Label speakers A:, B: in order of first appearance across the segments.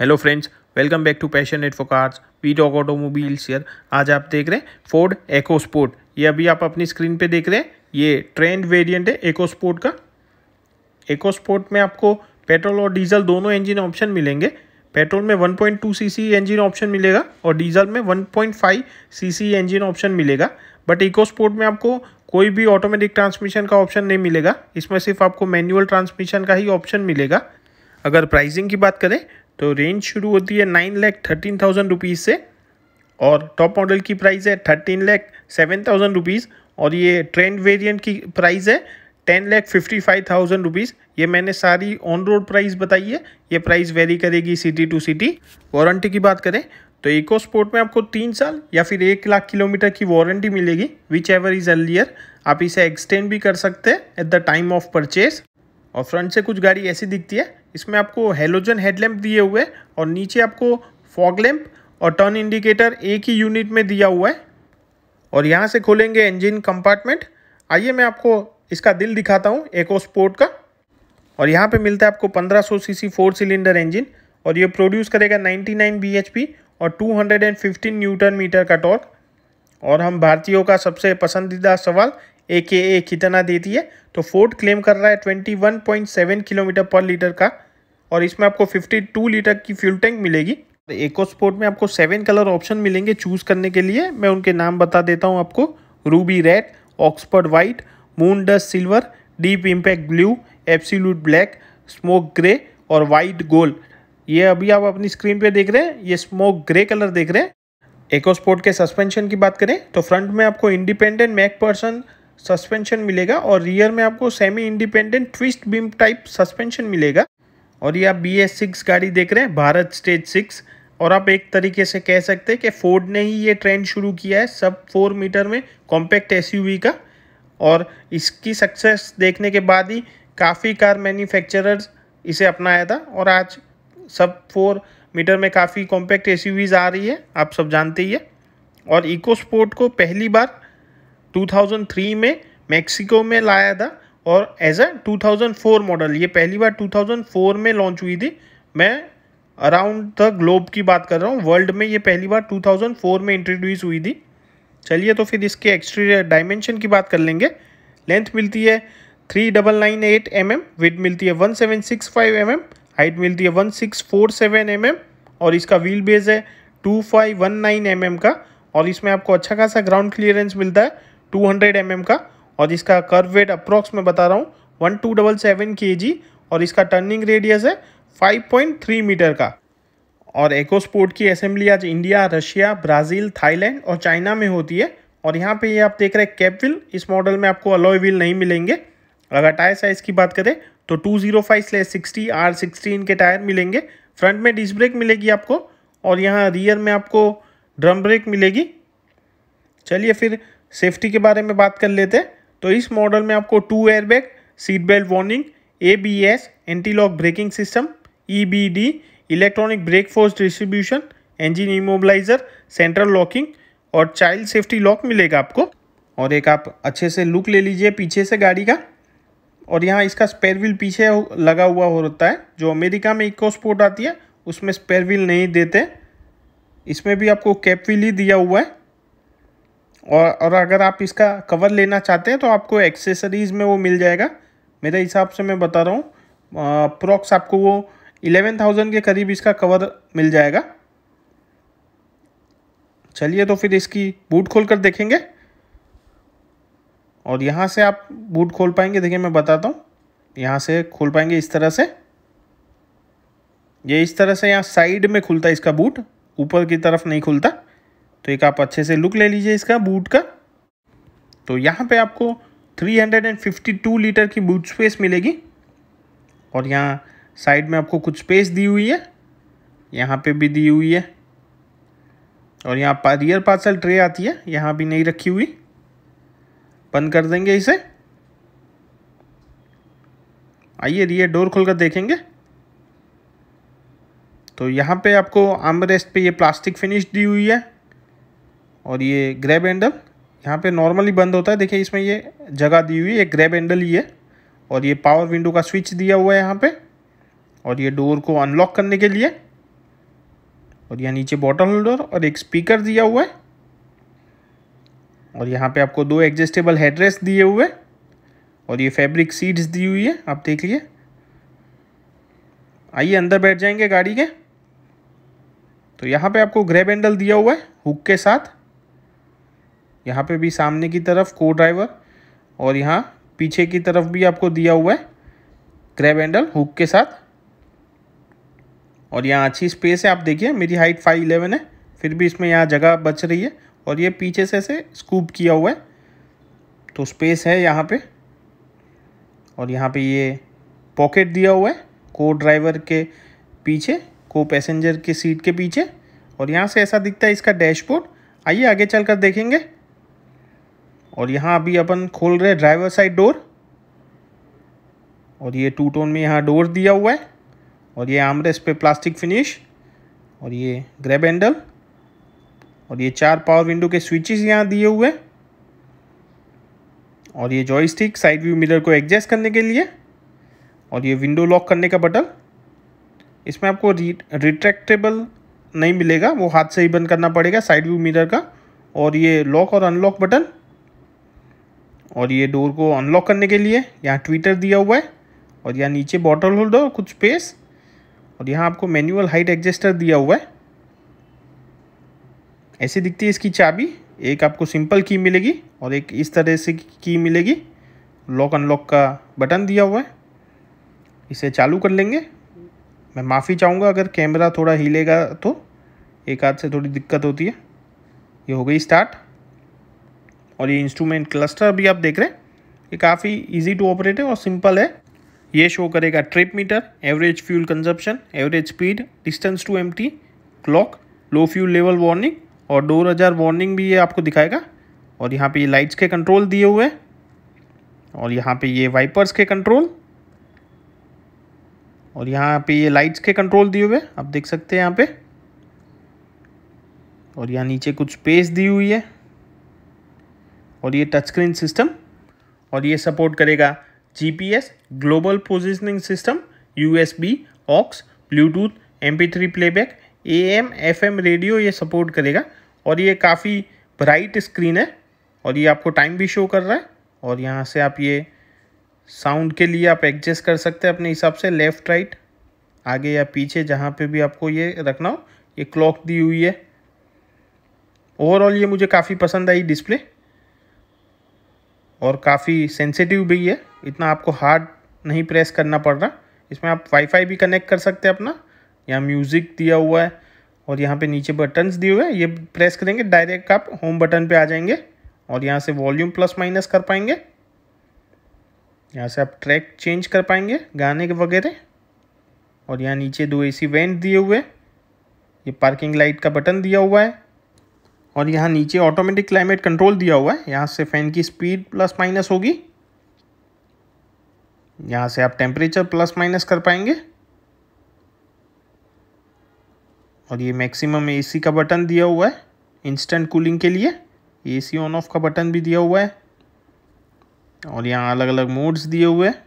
A: Hello friends welcome back to passion at for cars we talk automobiles share आज आप देख रहे हैं फोर्ड एको स्पोर्ट ये अभी आप अपनी स्क्रीन पे देख रहे हैं ये ट्रेंड वेरिएंट है एको स्पोर्ट का एको स्पोर्ट में आपको पेट्रोल और डीजल दोनों इंजन ऑप्शन मिलेंगे पेट्रोल में 1.2 पॉइंट इंजन ऑप्शन मिलेगा और डीजल में वन पॉइंट इंजन ऑप्शन मिलेगा बट इको स्पोर्ट में आपको कोई भी ऑटोमेटिक ट्रांसमिशन का ऑप्शन नहीं मिलेगा इसमें सिर्फ आपको मैनुअल ट्रांसमिशन का ही ऑप्शन मिलेगा अगर प्राइसिंग की बात करें तो रेंज शुरू होती है nine lakh thirteen thousand rupees से और टॉप मॉडल की प्राइस है thirteen lakh seven thousand rupees और ये ट्रेंड वेरिएंट की प्राइस है ten lakh fifty five thousand rupees ये मैंने सारी ऑन रोड प्राइस बताई है ये प्राइस वेरी करेगी सिटी टू सिटी वारंटी की बात करें तो इको स्पोर्ट में आपको तीन साल या फिर एक लाख किलोमीटर की वारंटी मिलेगी विच एवर इज़ अलियर आप इसे एक्सटेंड भी कर सकते हैं at the time of purchase और फ्रंट से कुछ गाड़ी ऐसी दिखती है इसमें आपको हेलोजन हेडलैम्प दिए हुए और नीचे आपको फॉग लैम्प और टर्न इंडिकेटर एक ही यूनिट में दिया हुआ है और यहाँ से खोलेंगे इंजन कंपार्टमेंट आइए मैं आपको इसका दिल दिखाता हूँ एको स्पोर्ट का और यहाँ पे मिलता है आपको 1500 सीसी फोर सिलेंडर इंजन और ये प्रोड्यूस करेगा 99 बीएचपी और 215 न्यूटन मीटर का टॉर्क और हम भारतीयों का सबसे पसंदीदा सवाल ए के ए कितना देती है तो फोर्ड क्लेम कर रहा है twenty one point seven kilometre per litre का और इसमें आपको फिफ्टी टू लीटर की फ्यूल टैंक मिलेगी एको तो स्पोर्ट में आपको सेवन कलर ऑप्शन मिलेंगे चूज़ करने के लिए मैं उनके नाम बता देता हूँ आपको ruby red Oxford white moon dust silver deep impact blue absolute black smoke grey और वाइट गोल्ड ये अभी आप अपनी स्क्रीन पे देख रहे हैं ये स्मोक ग्रे कलर देख रहे हैं एको स्पोर्ट के सस्पेंशन की बात करें तो फ्रंट में आपको इंडिपेंडेंट मैक पर्सन सस्पेंशन मिलेगा और रियर में आपको semi independent twist beam type suspension मिलेगा और ये आप बी एस सिक्स गाड़ी देख रहे हैं भारत स्टेज सिक्स और आप एक तरीके से कह सकते हैं कि फोर्ड ने ही ये ट्रेंड शुरू किया है सब फोर मीटर में कॉम्पैक्ट एसयूवी का और इसकी सक्सेस देखने के बाद ही काफ़ी कार मैन्युफैक्चरर्स इसे अपनाया था और आज सब फोर मीटर में काफ़ी कॉम्पैक्ट एसयूवीज आ रही है आप सब जानते ही है और इको स्पोर्ट को पहली बार 2003 में मेक्सिको में लाया था और एज अ 2004 मॉडल ये पहली बार 2004 में लॉन्च हुई थी मैं अराउंड द ग्लोब की बात कर रहा हूँ वर्ल्ड में ये पहली बार 2004 में इंट्रोड्यूस हुई थी चलिए तो फिर इसके एक्सटीरियर डायमेंशन की बात कर लेंगे लेंथ मिलती है three double nine eight M M width मिलती है one seven six five M M height मिलती है one six four seven M M और इसका व्हील बेस है two five one nine M M का और इसमें आपको अच्छा खासा ग्राउंड क्लियरेंस मिलता है टू हंड्रेड mm का और इसका कर्व वेट अप्रॉक्स मैं बता रहा हूँ वन टू डबल सेवन के जी और इसका टर्निंग रेडियस है फाइव पॉइंट थ्री मीटर का और एकोस्पोर्ट की असेंबली आज इंडिया रशिया ब्राज़ील थाईलैंड और चाइना में होती है और यहाँ पे ये आप देख रहे हैं कैप व्हील इस मॉडल में आपको अलॉय व्हील नहीं मिलेंगे अगर टायर साइज़ की बात करें तो two zero five slash sixty R sixty इनके टायर मिलेंगे फ्रंट में डिस्क ब्रेक मिलेगी आपको और यहाँ रियर में आपको ड्रम ब्रेक मिलेगी चलिए फिर सेफ्टी के बारे में बात कर लेते हैं तो इस मॉडल में आपको two airbag seat belt warning A B S anti lock braking system E B D electronic brake force distribution engine immobiliser central locking और चाइल्ड सेफ्टी लॉक मिलेगा आपको और एक आप अच्छे से लुक ले लीजिए पीछे से गाड़ी का और यहाँ इसका स्पेयर व्हील पीछे लगा हुआ हो रहता है जो अमेरिका में इको स्पोर्ट आती है उसमें स्पेयर व्हील नहीं देते इसमें भी आपको कैप व्हील ही दिया हुआ है और और अगर आप इसका कवर लेना चाहते हैं तो आपको एक्सेसरीज़ में वो मिल जाएगा मेरे हिसाब से मैं बता रहा हूँ प्रॉक्स आपको वो इलेवन थाउजेंड के करीब इसका कवर मिल जाएगा चलिए तो फिर इसकी बूट खोल कर देखेंगे और यहाँ से आप बूट खोल पाएंगे देखिए मैं बताता हूँ यहाँ से खोल पाएंगे इस तरह से ये इस तरह से यहाँ साइड में खुलता है इसका बूट ऊपर की तरफ नहीं खुलता तो एक आप अच्छे से लुक ले लीजिए इसका बूट का तो यहाँ पे आपको 352 लीटर की बूट स्पेस मिलेगी और यहाँ साइड में आपको कुछ स्पेस दी हुई है यहाँ पे भी दी हुई है और यहाँ पा, रियर पार्सल ट्रे आती है यहाँ भी नहीं रखी हुई बंद कर देंगे इसे आइए रियर डोर खोलकर देखेंगे तो यहाँ पे आपको आमरेस्ट पे ये प्लास्टिक फिनिश दी हुई है और ये ग्रैब हैंडल यहाँ पे नॉर्मली बंद होता है देखिए इसमें ये जगह दी हुई है एक ग्रैब हैंडल ही है और ये पावर विंडो का स्विच दिया हुआ है यहाँ पे और ये डोर को अनलॉक करने के लिए और यहाँ नीचे बॉटल होल्डर और एक स्पीकर दिया हुआ है और यहाँ पे आपको दो एडजस्टेबल हेडरेस दिए हुए और ये फैब्रिक सीट्स दी हुई है आप देख लीजिए आइए अंदर बैठ जाएंगे गाड़ी के तो यहाँ पे आपको ग्रैब हैंडल दिया हुआ है हुक के साथ यहाँ पे भी सामने की तरफ को ड्राइवर और यहाँ पीछे की तरफ भी आपको दिया हुआ है ग्रैब हैंडल हुक के साथ और यहाँ अच्छी स्पेस है आप देखिए मेरी हाइट फाइव इलेवन है फिर भी इसमें यहाँ जगह बच रही है और ये पीछे से ऐसे स्कूप किया हुआ है तो स्पेस है यहाँ पे और यहाँ पे ये पॉकेट दिया हुआ है को ड्राइवर के पीछे को पैसेंजर के सीट के पीछे और यहाँ से ऐसा दिखता है इसका डैशबोर्ड आइए आगे चलकर देखेंगे और यहाँ अभी अपन खोल रहे ड्राइवर साइड डोर और ये टू टोन में यहाँ डोर दिया हुआ है और ये आमरेस पे प्लास्टिक फिनिश और ये ग्रैब हैंडल और ये चार पावर विंडो के स्विचेस यहाँ दिए हुए और ये जॉयस्टिक साइड व्यू मिरर को एडजस्ट करने के लिए और ये विंडो लॉक करने का बटन इसमें आपको रि रिट्रैक्टेबल नहीं मिलेगा वो हाथ से ही बंद करना पड़ेगा साइड व्यू मिरर का और ये लॉक और अनलॉक बटन और ये डोर को अनलॉक करने के लिए यहाँ ट्विटर दिया हुआ है और यहाँ नीचे बॉटल होल्डर और कुछ स्पेस और यहाँ आपको मैनुअल हाइट एडजस्टर दिया हुआ है ऐसे दिखती है इसकी चाबी एक आपको सिंपल की मिलेगी और एक इस तरह से की मिलेगी लॉक अनलॉक का बटन दिया हुआ है इसे चालू कर लेंगे मैं माफ़ी चाहूँगा अगर कैमरा थोड़ा हिलेगा तो एक हाथ से थोड़ी दिक्कत होती है ये हो गई स्टार्ट और ये इंस्ट्रूमेंट क्लस्टर भी आप देख रहे हैं ये काफ़ी इजी टू ऑपरेट है और सिंपल है ये शो करेगा trip meter average fuel consumption average speed distance to एम clock low fuel level warning और डोर हज़ार वार्निंग भी ये आपको दिखाएगा और यहाँ पे ये लाइट्स के कंट्रोल दिए हुए और यहाँ पे ये वाइपर्स के कंट्रोल और यहाँ पे ये लाइट्स के कंट्रोल दिए हुए आप देख सकते हैं यहाँ पे और यहाँ नीचे कुछ स्पेस दी हुई है और ये टच स्क्रीन सिस्टम और ये सपोर्ट करेगा GPS global positioning system USB aux Bluetooth M three playback A M F M radio ये सपोर्ट करेगा और ये काफ़ी ब्राइट स्क्रीन है और ये आपको टाइम भी शो कर रहा है और यहाँ से आप ये साउंड के लिए आप एडजस्ट कर सकते हैं अपने हिसाब से लेफ़्ट राइट आगे या पीछे जहाँ पे भी आपको ये रखना हो ये क्लॉक दी हुई है ओवरऑल ये मुझे काफ़ी पसंद आई डिस्प्ले और काफ़ी सेंसिटिव भी है इतना आपको हार्ड नहीं प्रेस करना पड़ रहा इसमें आप वाईफाई भी कनेक्ट कर सकते हैं अपना यहाँ म्यूज़िक दिया हुआ है और यहाँ पे नीचे बटन्स दिए हुए हैं ये प्रेस करेंगे डायरेक्ट आप होम बटन पे आ जाएंगे और यहाँ से वॉल्यूम प्लस माइनस कर पाएंगे यहाँ से आप ट्रैक चेंज कर पाएंगे गाने के वगैरह और यहाँ नीचे दो ए वेंट दिए हुए ये पार्किंग लाइट का बटन दिया हुआ है और यहाँ नीचे ऑटोमेटिक क्लाइमेट कंट्रोल दिया हुआ है यहाँ से फ़ैन की स्पीड प्लस माइनस होगी यहाँ से आप टेम्परेचर प्लस माइनस कर पाएंगे और ये मैक्सिमम एसी का बटन दिया हुआ है इंस्टेंट कूलिंग के लिए एसी ऑन ऑफ का बटन भी दिया हुआ है और यहाँ अलग अलग मोड्स दिए हुए हैं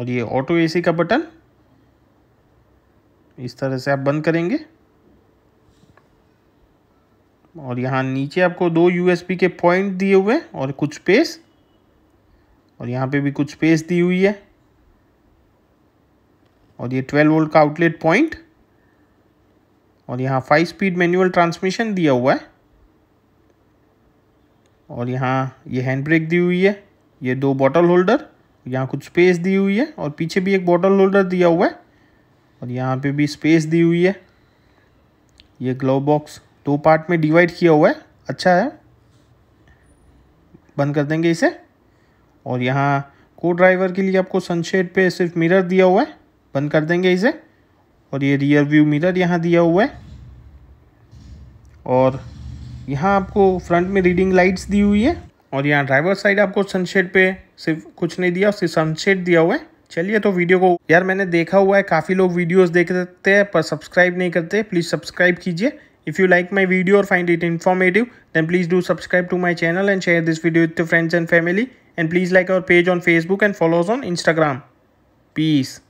A: और ये ऑटो एसी का बटन इस तरह से आप बंद करेंगे और यहाँ नीचे आपको दो यूएसबी के पॉइंट दिए हुए और कुछ स्पेस और यहाँ पे भी कुछ स्पेस दी हुई है और ये 12 वोल्ट का आउटलेट पॉइंट और यहाँ फाइव स्पीड मैनुअल ट्रांसमिशन दिया हुआ है और यहाँ ये हैंड ब्रेक दी हुई है ये दो बॉटल होल्डर यहाँ कुछ स्पेस दी हुई है और पीछे भी एक बॉटल होल्डर दिया हुआ है और यहाँ पे भी स्पेस दी हुई है ये ग्लोव बॉक्स टू पार्ट में डिवाइड किया हुआ है अच्छा है बंद कर देंगे इसे और यहाँ को ड्राइवर के लिए आपको सनशेड पे सिर्फ मिरर दिया हुआ है बंद कर देंगे इसे और ये रियर व्यू मिरर यहाँ दिया हुआ है और यहाँ आपको फ्रंट में रीडिंग लाइट्स दी हुई है और यहाँ ड्राइवर साइड आपको सनशेड पे सिर्फ कुछ नहीं दिया सिर्फ सनशेड दिया हुआ है चलिए तो वीडियो को यार मैंने देखा हुआ है काफ़ी लोग वीडियोस देखते हैं पर सब्सक्राइब नहीं करते प्लीज़ सब्सक्राइब कीजिए If you like my video or find it informative, then please do subscribe to my channel and share this video with your friends and family. And please like our page on Facebook and follow us on Instagram. Peace.